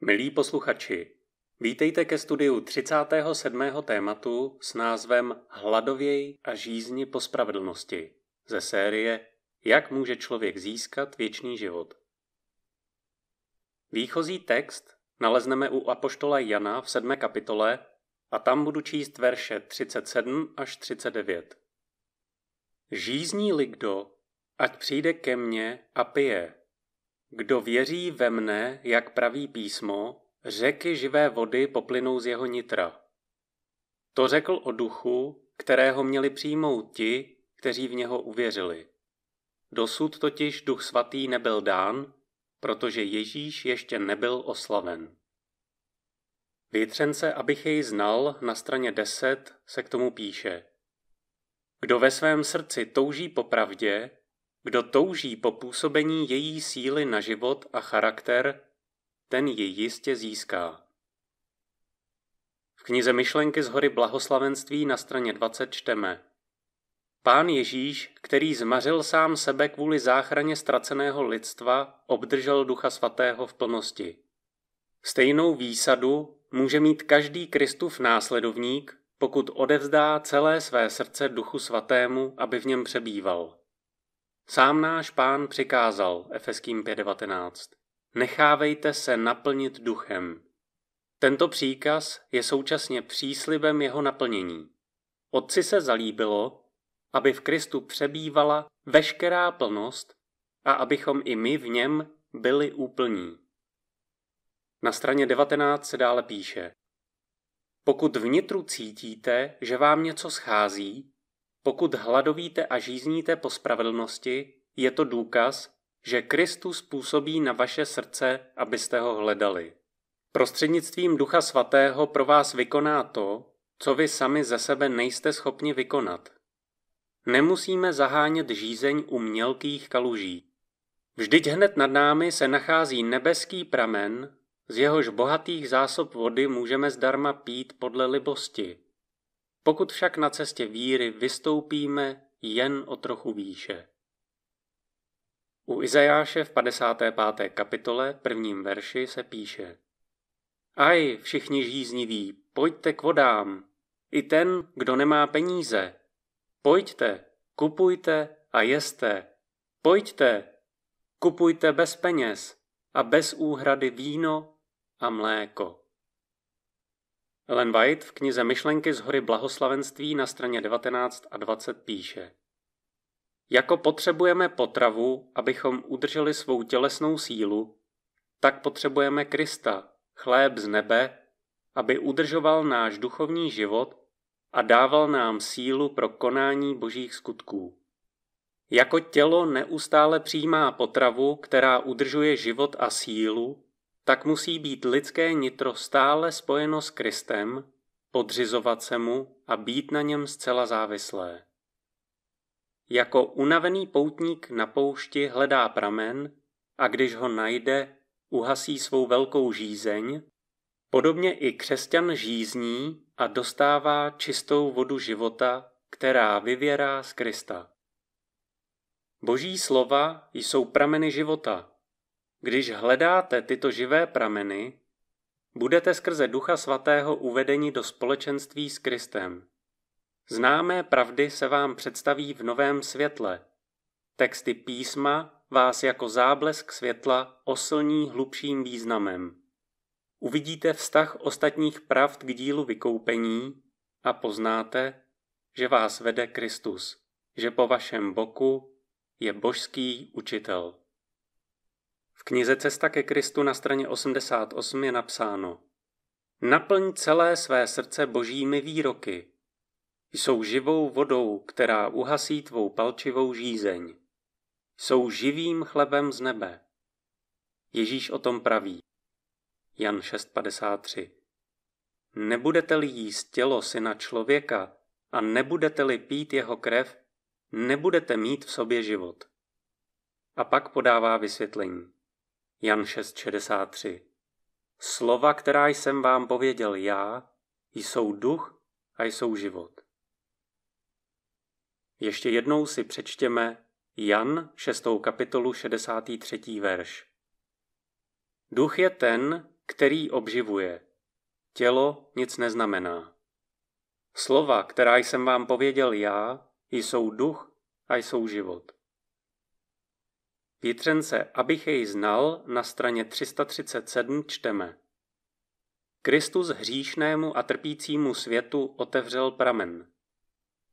Milí posluchači, vítejte ke studiu 37. tématu s názvem Hladověj a žízni po spravedlnosti ze série Jak může člověk získat věčný život. Výchozí text nalezneme u Apoštola Jana v 7. kapitole a tam budu číst verše 37 až 39. Žízní-li kdo, ať přijde ke mně a pije – kdo věří ve mne, jak praví písmo, řeky živé vody poplynou z jeho nitra. To řekl o duchu, kterého měli přijmout ti, kteří v něho uvěřili. Dosud totiž duch svatý nebyl dán, protože Ježíš ještě nebyl oslaven. Větřence, abych jej znal, na straně 10 se k tomu píše. Kdo ve svém srdci touží po pravdě, kdo touží po působení její síly na život a charakter, ten ji jistě získá. V knize Myšlenky z hory blahoslavenství na straně 20 čteme Pán Ježíš, který zmařil sám sebe kvůli záchraně ztraceného lidstva, obdržel Ducha Svatého v plnosti. Stejnou výsadu může mít každý Kristův následovník, pokud odevzdá celé své srdce Duchu Svatému, aby v něm přebýval. Sám náš pán přikázal, Efeským 5.19, nechávejte se naplnit duchem. Tento příkaz je současně příslibem jeho naplnění. Otci se zalíbilo, aby v Kristu přebývala veškerá plnost a abychom i my v něm byli úplní. Na straně 19 se dále píše: Pokud vnitru cítíte, že vám něco schází, pokud hladovíte a žízníte po spravedlnosti, je to důkaz, že Kristus působí na vaše srdce, abyste ho hledali. Prostřednictvím Ducha Svatého pro vás vykoná to, co vy sami ze sebe nejste schopni vykonat. Nemusíme zahánět žízeň u mělkých kaluží. Vždyť hned nad námi se nachází nebeský pramen, z jehož bohatých zásob vody můžeme zdarma pít podle libosti. Pokud však na cestě víry vystoupíme jen o trochu výše. U Izajáše v 55. kapitole prvním verši se píše Aj, všichni žízniví, pojďte k vodám, i ten, kdo nemá peníze. Pojďte, kupujte a jeste. Pojďte, kupujte bez peněz a bez úhrady víno a mléko. Ellen White v knize Myšlenky z hory blahoslavenství na straně 19 a 20 píše Jako potřebujeme potravu, abychom udrželi svou tělesnou sílu, tak potřebujeme Krista, chléb z nebe, aby udržoval náš duchovní život a dával nám sílu pro konání božích skutků. Jako tělo neustále přijímá potravu, která udržuje život a sílu, tak musí být lidské nitro stále spojeno s Kristem, podřizovat se mu a být na něm zcela závislé. Jako unavený poutník na poušti hledá pramen a když ho najde, uhasí svou velkou žízeň, podobně i křesťan žízní a dostává čistou vodu života, která vyvěrá z Krista. Boží slova jsou prameny života, když hledáte tyto živé prameny, budete skrze Ducha Svatého uvedeni do společenství s Kristem. Známé pravdy se vám představí v novém světle. Texty písma vás jako záblesk světla oslní hlubším významem. Uvidíte vztah ostatních pravd k dílu vykoupení a poznáte, že vás vede Kristus, že po vašem boku je božský učitel knize Cesta ke Kristu na straně 88 je napsáno Naplň celé své srdce božími výroky. Jsou živou vodou, která uhasí tvou palčivou žízeň. Jsou živým chlebem z nebe. Ježíš o tom praví. Jan 6,53 Nebudete-li jíst tělo syna člověka a nebudete-li pít jeho krev, nebudete mít v sobě život. A pak podává vysvětlení. Jan 6,63 Slova, která jsem vám pověděl já, jsou duch a jsou život. Ještě jednou si přečtěme Jan 6. kapitolu 63. verš. Duch je ten, který obživuje. Tělo nic neznamená. Slova, která jsem vám pověděl já, jsou duch a jsou život. Jitřence, abych jej znal, na straně 337 čteme. Kristus hříšnému a trpícímu světu otevřel pramen.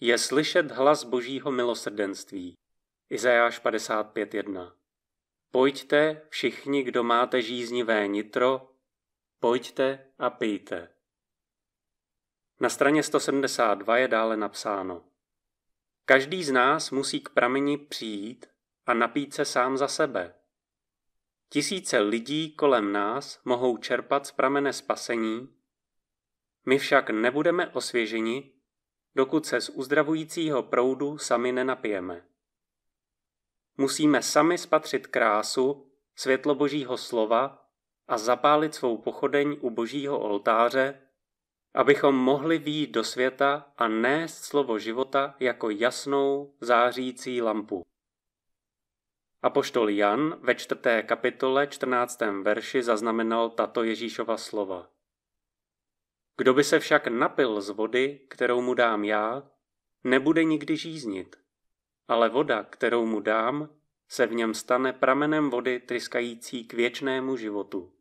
Je slyšet hlas božího milosrdenství. Izajáš 55.1 Pojďte, všichni, kdo máte žíznivé nitro, pojďte a pijte. Na straně 172 je dále napsáno. Každý z nás musí k prameni přijít a napít se sám za sebe. Tisíce lidí kolem nás mohou čerpat z pramene spasení, my však nebudeme osvěženi, dokud se z uzdravujícího proudu sami nenapijeme. Musíme sami spatřit krásu, světlo Božího slova a zapálit svou pochodeň u Božího oltáře, abychom mohli výjít do světa a nést slovo života jako jasnou zářící lampu. Apoštol Jan ve čtvrté kapitole 14. verši zaznamenal tato Ježíšova slova. Kdo by se však napil z vody, kterou mu dám já, nebude nikdy žíznit, ale voda, kterou mu dám, se v něm stane pramenem vody tryskající k věčnému životu.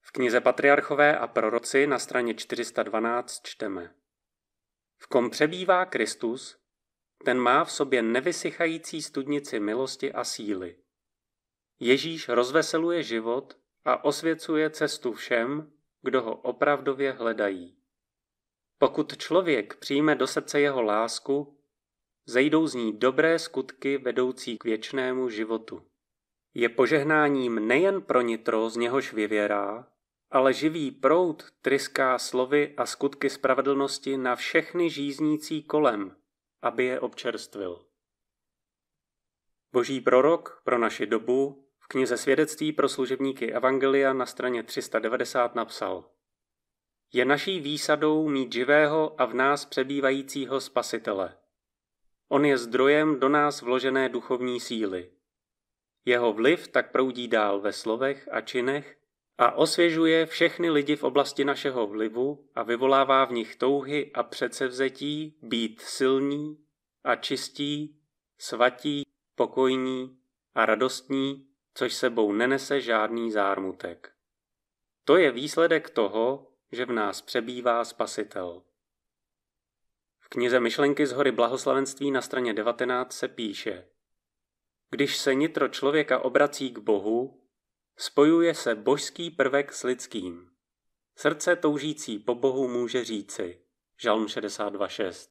V knize Patriarchové a proroci na straně 412 čteme. V kom přebývá Kristus, ten má v sobě nevysychající studnici milosti a síly. Ježíš rozveseluje život a osvěcuje cestu všem, kdo ho opravdově hledají. Pokud člověk přijme do srdce jeho lásku, zejdou z ní dobré skutky vedoucí k věčnému životu. Je požehnáním nejen pro nitro, z něhož vyvěrá, ale živý proud tryská slovy a skutky spravedlnosti na všechny žíznící kolem – aby je občerstvil. Boží prorok pro naši dobu v knize Svědectví pro služebníky Evangelia na straně 390 napsal Je naší výsadou mít živého a v nás přebývajícího spasitele. On je zdrojem do nás vložené duchovní síly. Jeho vliv tak proudí dál ve slovech a činech, a osvěžuje všechny lidi v oblasti našeho vlivu a vyvolává v nich touhy a předsevzetí být silní a čistí, svatí, pokojní a radostní, což sebou nenese žádný zármutek. To je výsledek toho, že v nás přebývá Spasitel. V knize Myšlenky z hory blahoslavenství na straně 19 se píše Když se nitro člověka obrací k Bohu, Spojuje se božský prvek s lidským. Srdce toužící po Bohu může říci, Žalm 62.6.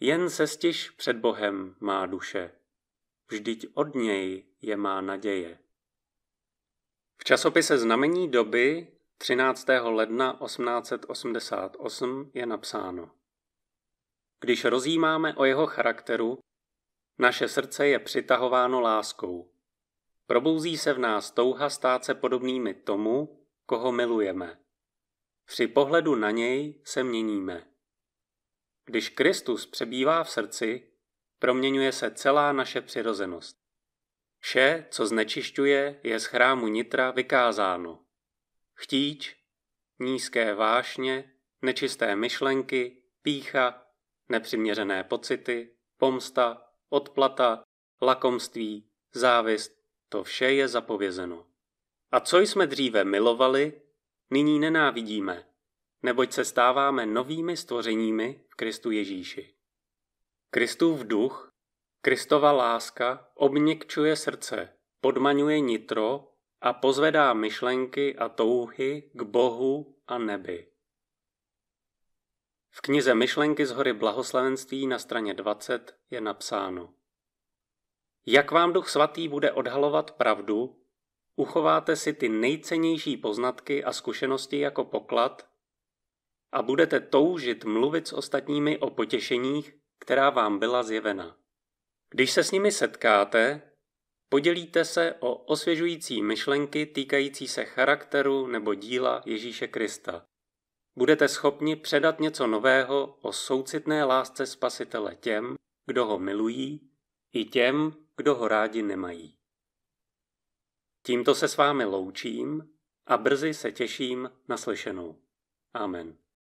Jen se stiž před Bohem má duše, vždyť od něj je má naděje. V časopise Znamení doby 13. ledna 1888 je napsáno. Když rozjímáme o jeho charakteru, naše srdce je přitahováno láskou, Probouzí se v nás touha stát se podobnými tomu, koho milujeme. Při pohledu na něj se měníme. Když Kristus přebývá v srdci, proměňuje se celá naše přirozenost. Vše, co znečišťuje, je z chrámu nitra vykázáno. Chtíč, nízké vášně, nečisté myšlenky, pícha, nepřiměřené pocity, pomsta, odplata, lakomství, závist to vše je zapovězeno. A co jsme dříve milovali, nyní nenávidíme, neboť se stáváme novými stvořeními v Kristu Ježíši. Kristův duch, Kristova láska obněkčuje srdce, podmaňuje nitro a pozvedá myšlenky a touhy k Bohu a nebi. V knize Myšlenky z hory blahoslavenství na straně 20 je napsáno jak vám Duch Svatý bude odhalovat pravdu, uchováte si ty nejcennější poznatky a zkušenosti jako poklad a budete toužit mluvit s ostatními o potěšeních, která vám byla zjevena. Když se s nimi setkáte, podělíte se o osvěžující myšlenky týkající se charakteru nebo díla Ježíše Krista. Budete schopni předat něco nového o soucitné lásce Spasitele těm, kdo ho milují, i těm, kdo ho rádi nemají. Tímto se s vámi loučím a brzy se těším na slyšenou. Amen.